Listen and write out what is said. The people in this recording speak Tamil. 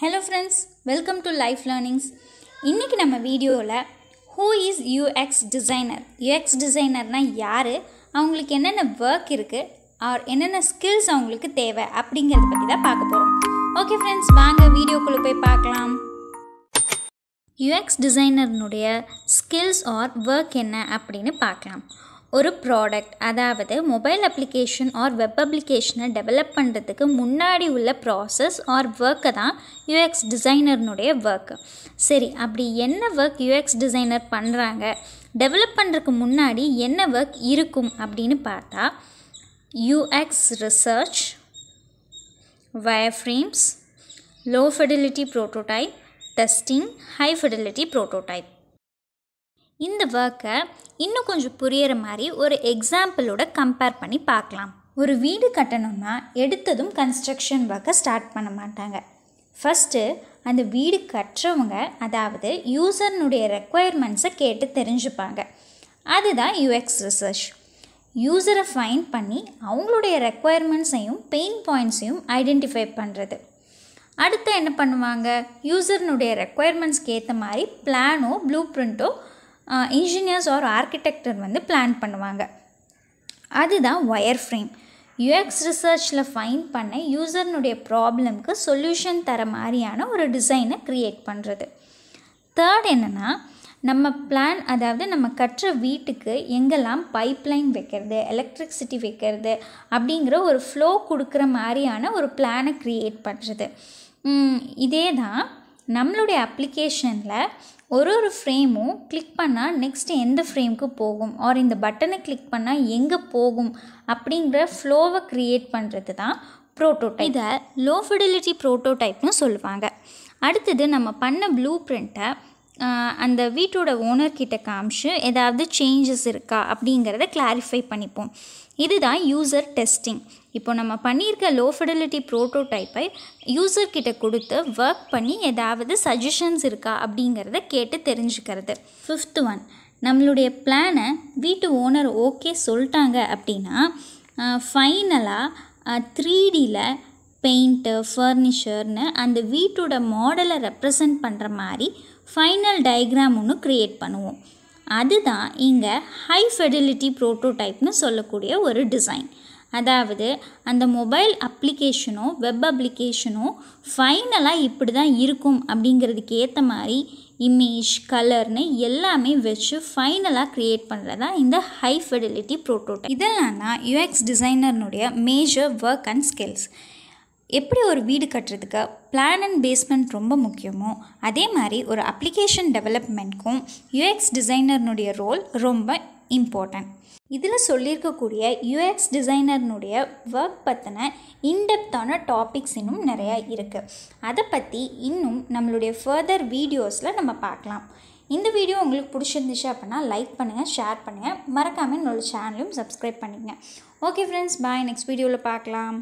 hello friends welcome to Life Learnings இன்றைக்கி நம்ம வீடியோவில் who is UX designer UX டிசைனர்னால் யார் அவங்களுக்கு என்னென்ன ஒர்க் இருக்குது ஆர் என்னென்ன ஸ்கில்ஸ் அவங்களுக்கு தேவை அப்படிங்கிறத பற்றி தான் பார்க்க போகிறோம் ஓகே ஃப்ரெண்ட்ஸ் வாங்க வீடியோக்குள்ளே போய் பார்க்கலாம் யூஎக்ஸ் டிசைனர்னுடைய ஸ்கில்ஸ் ஆர் ஒர்க் என்ன அப்படின்னு பார்க்கலாம் ஒரு ப்ராடக்ட் அதாவது மொபைல் அப்ளிகேஷன் ஆர் வெப் அப்ளிகேஷனை டெவலப் பண்ணுறதுக்கு முன்னாடி உள்ள ப்ராசஸ் ஆர் ஒர்க்கை தான் யூஎக்ஸ் டிசைனர்னுடைய ஒர்க்கு சரி அப்படி என்ன ஒர்க் யூஎக்ஸ் டிசைனர் பண்ணுறாங்க டெவலப் பண்ணுறதுக்கு முன்னாடி என்ன ஒர்க் இருக்கும் அப்படின்னு பார்த்தா UX research wireframes low fidelity prototype testing high fidelity prototype இந்த ஒர்க்கை இன்னும் கொஞ்சம் புரியற மாதிரி ஒரு எக்ஸாம்பிளோட கம்பேர் பண்ணி பார்க்கலாம் ஒரு வீடு கட்டணும்னா எடுத்ததும் கன்ஸ்ட்ரக்ஷன் ஒர்க்கை ஸ்டார்ட் பண்ண மாட்டாங்க ஃபஸ்ட்டு அந்த வீடு கட்டுறவங்க அதாவது யூசர்னுடைய ரெக்குவயர்மெண்ட்ஸை கேட்டு தெரிஞ்சுப்பாங்க அதுதான் யூஎக்ஸ் ரிசர்ச் யூசரை ஃபைன் பண்ணி அவங்களுடைய ரெக்குவயர்மெண்ட்ஸையும் பெயின் பாயிண்ட்ஸையும் ஐடென்டிஃபை பண்ணுறது அடுத்து என்ன பண்ணுவாங்க யூசர்னுடைய ரெக்குவயர்மெண்ட்ஸ்க்கு ஏற்ற மாதிரி பிளானோ ப்ளூ பிரிண்ட்டோ இன்ஜினியர்ஸ் ஒரு ஆர்கிடெக்டர் வந்து பிளான் பண்ணுவாங்க அதுதான் ஒயர் ஃப்ரேம் யூஎக்ஸ் ரிசர்ச்சில் ஃபைன் பண்ண யூசர்னுடைய ப்ராப்ளம்க்கு சொல்யூஷன் தர மாதிரியான ஒரு டிசைனை க்ரியேட் பண்ணுறது தேர்ட் என்னென்னா நம்ம பிளான் அதாவது நம்ம கற்ற வீட்டுக்கு எங்கெல்லாம் பைப்லைன் வைக்கிறது எலக்ட்ரிக்சிட்டி வைக்கிறது அப்படிங்கிற ஒரு ஃப்ளோ கொடுக்குற மாதிரியான ஒரு பிளானை க்ரியேட் பண்ணுறது இதே தான் நம்மளுடைய அப்ளிகேஷனில் ஒரு ஒரு ஃப்ரேமும் கிளிக் பண்ணால் நெக்ஸ்ட் எந்த ஃப்ரேமுக்கு போகும் ஆர் இந்த பட்டனை கிளிக் பண்ணால் எங்கே போகும் அப்படிங்கிற ஃப்ளோவை க்ரியேட் பண்ணுறது தான் ப்ரோட்டோடைப் இதை லோ ஃபிடிலிட்டி ப்ரோட்டோடைப்னு சொல்லுவாங்க அடுத்தது நம்ம பண்ண ப்ளூ பிரிண்ட்டை அந்த வீட்டோட ஓனர்கிட்ட காமிச்சு ஏதாவது சேஞ்சஸ் இருக்கா அப்படிங்கிறத கிளாரிஃபை பண்ணிப்போம் இதுதான் யூசர் டெஸ்டிங் இப்போ நம்ம பண்ணியிருக்க லோ ஃபெடலிட்டி ப்ரோட்டோடைப்பை யூசர்கிட்ட கொடுத்து ஒர்க் பண்ணி ஏதாவது சஜஷன்ஸ் இருக்கா அப்படிங்கிறத கேட்டு தெரிஞ்சுக்கிறது ஃபிஃப்த்து ஒன் நம்மளுடைய பிளானை வீட்டு ஓனர் ஓகே சொல்லிட்டாங்க அப்படின்னா ஃபைனலாக த்ரீடியில் பெயிண்ட்டு ஃபர்னிச்சர்னு அந்த வீட்டோட மாடலை ரெப்ரசன்ட் பண்ணுற மாதிரி ஃபைனல் டயக்ராம் ஒன்று க்ரியேட் பண்ணுவோம் அதுதான் இங்கே ஹை ஃபெடிலிட்டி ப்ரோட்டோடைப்னு சொல்லக்கூடிய ஒரு டிசைன் அதாவது அந்த மொபைல் அப்ளிகேஷனோ வெப் அப்ளிகேஷனோ ஃபைனலாக இப்படி தான் இருக்கும் அப்படிங்கிறதுக்கு ஏற்ற மாதிரி இமேஜ் கலர்னு எல்லாமே வச்சு ஃபைனலாக க்ரியேட் பண்ணுறதா இந்த ஹை ஃபெடிலிட்டி ப்ரோட்டோடைப் இதெல்லாம் தான் யூஎக்ஸ் டிசைனர்னுடைய மேஜர் ஒர்க் அண்ட் ஸ்கில்ஸ் எப்படி ஒரு வீடு கட்டுறதுக்கு பிளான் அண்ட் பேஸ்மெண்ட் ரொம்ப முக்கியமோ அதே மாதிரி ஒரு அப்ளிகேஷன் டெவலப்மெண்ட்க்கும் யூஎக்ஸ் டிசைனர்னுடைய ரோல் ரொம்ப இம்பார்ட்டன்ட் இதில் சொல்லியிருக்கக்கூடிய யூஎக்ஸ் டிசைனர்னுடைய ஒர்க் பற்றின இன்டெப்த்தான டாபிக்ஸ் இன்னும் நிறையா இருக்குது அதை பற்றி இன்னும் நம்மளுடைய ஃபர்தர் வீடியோஸில் நம்ம பார்க்கலாம் இந்த வீடியோ உங்களுக்கு பிடிச்சிருந்துச்சு அப்படின்னா லைக் பண்ணுங்கள் ஷேர் பண்ணுங்கள் மறக்காமல் என்னோடய சேனலையும் சப்ஸ்கிரைப் பண்ணிக்கங்க ஓகே ஃப்ரெண்ட்ஸ் பாய் நெக்ஸ்ட் வீடியோவில் பார்க்கலாம்